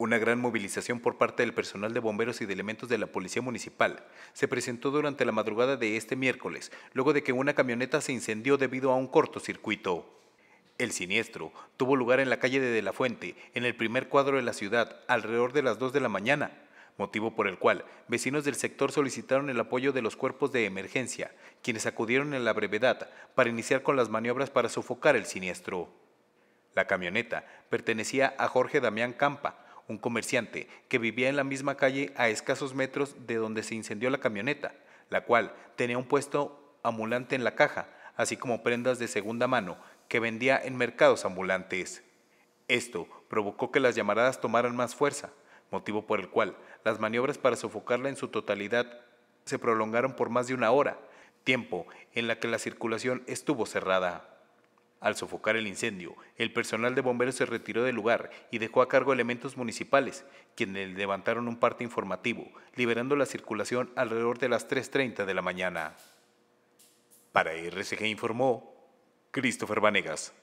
Una gran movilización por parte del personal de bomberos y de elementos de la Policía Municipal se presentó durante la madrugada de este miércoles, luego de que una camioneta se incendió debido a un cortocircuito. El siniestro tuvo lugar en la calle de, de la Fuente, en el primer cuadro de la ciudad, alrededor de las 2 de la mañana, motivo por el cual vecinos del sector solicitaron el apoyo de los cuerpos de emergencia, quienes acudieron en la brevedad para iniciar con las maniobras para sofocar el siniestro. La camioneta pertenecía a Jorge Damián Campa, un comerciante que vivía en la misma calle a escasos metros de donde se incendió la camioneta, la cual tenía un puesto ambulante en la caja, así como prendas de segunda mano que vendía en mercados ambulantes. Esto provocó que las llamaradas tomaran más fuerza, motivo por el cual las maniobras para sofocarla en su totalidad se prolongaron por más de una hora, tiempo en la que la circulación estuvo cerrada. Al sofocar el incendio, el personal de bomberos se retiró del lugar y dejó a cargo elementos municipales, quienes levantaron un parte informativo, liberando la circulación alrededor de las 3.30 de la mañana. Para RCG informó Christopher Vanegas.